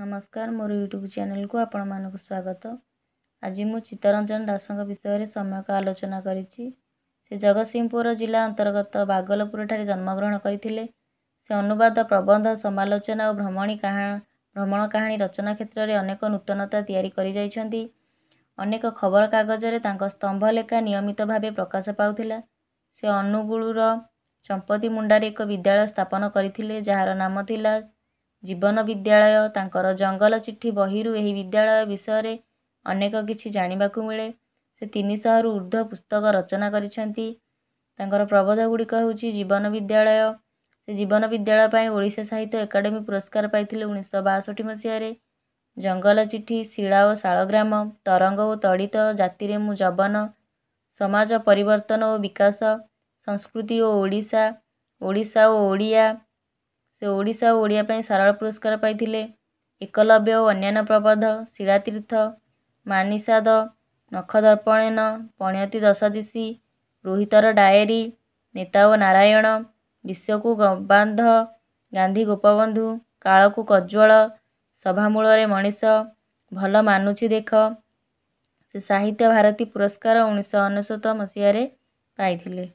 ନମସ୍କାର ମୋର ୟୁଟ୍ୟୁବ୍ ଚ୍ୟାନେଲକୁ ଆପଣମାନଙ୍କୁ ସ୍ୱାଗତ ଆଜି ମୁଁ ଚିତ୍ତରଞ୍ଜନ ଦାସଙ୍କ ବିଷୟରେ ସମ୍ୟକ ଆଲୋଚନା କରିଛି ସେ ଜଗତସିଂହପୁର ଜିଲ୍ଲା ଅନ୍ତର୍ଗତ ବାଗଲପୁର ବାଗଲପୁରଠାରେ ଜନ୍ମଗ୍ରହଣ କରିଥିଲେ ସେ ଅନୁବାଦ ପ୍ରବନ୍ଧ ସମାଲୋଚନା ଓ ଭ୍ରମଣୀ ଭ୍ରମଣ କାହାଣୀ ରଚନା କ୍ଷେତ୍ରରେ ଅନେକ ନୂତନତା ତିଆରି କରିଯାଇଛନ୍ତି ଅନେକ ଖବରକାଗଜରେ ତାଙ୍କ ସ୍ତମ୍ଭ ଲେଖା ନିୟମିତ ଭାବେ ପ୍ରକାଶ ପାଉଥିଲା ସେ ଅନୁଗୁଳର ଚମ୍ପତି ମୁଣ୍ଡାରେ ଏକ ବିଦ୍ୟାଳୟ ସ୍ଥାପନ କରିଥିଲେ ଯାହାର ନାମ ଥିଲା ଜୀବନ ବିଦ୍ୟାଳୟ ତାଙ୍କର ଜଙ୍ଗଲ ଚିଠି ବହିରୁ ଏହି ବିଦ୍ୟାଳୟ ବିଷୟରେ ଅନେକ କିଛି ଜାଣିବାକୁ ମିଳେ ସେ ତିନିଶହରୁ ଉର୍ଦ୍ଧ୍ୱ ପୁସ୍ତକ ରଚନା କରିଛନ୍ତି ତାଙ୍କର ପ୍ରବନ୍ଧ ଗୁଡ଼ିକ ହେଉଛି ଜୀବନ ବିଦ୍ୟାଳୟ ସେ ଜୀବନ ବିଦ୍ୟାଳୟ ପାଇଁ ଓଡ଼ିଶା ସାହିତ୍ୟ ଏକାଡେମୀ ପୁରସ୍କାର ପାଇଥିଲେ ଉଣେଇଶହ ବାଷଠି ମସିହାରେ ଜଙ୍ଗଲ ଚିଠି ଶିଳା ଓ ଶାଳଗ୍ରାମ ତରଙ୍ଗ ଓ ତଡ଼ିତ ଜାତିରେ ମୁଁ ଯବନ ସମାଜ ପରିବର୍ତ୍ତନ ଓ ବିକାଶ ସଂସ୍କୃତି ଓ ଓଡ଼ିଶା ଓଡ଼ିଶା ଓ ଓଡ଼ିଆ ସେ ଓଡ଼ିଶା ଓ ଓଡ଼ିଆ ପାଇଁ ସରଳ ପୁରସ୍କାର ପାଇଥିଲେ ଏକଲବ୍ୟ ଓ ଅନ୍ୟାନ୍ୟ ପ୍ରବନ୍ଧ ଶିଳାତୀର୍ଥ ମାନିସାଦ ଦର୍ପଣେନ ପଣ୍ୟତି ଦଶଦିଶୀ ରୋହିତର ଡାଏରୀ ନେତା ଓ ନାରାୟଣ ବିଶ୍ୱକୁ ଗବାନ୍ଧ ଗାନ୍ଧୀ ଗୋପବନ୍ଧୁ କାଳକୁ କଜ୍ଜ୍ୱଳ ସଭାମୂଳରେ ମଣିଷ ଭଲ ମାନୁଛି ଦେଖ ସେ ସାହିତ୍ୟ ଭାରତୀ ପୁରସ୍କାର ଉଣେଇଶହ ଅନେଶ୍ୱତ ମସିହାରେ ପାଇଥିଲେ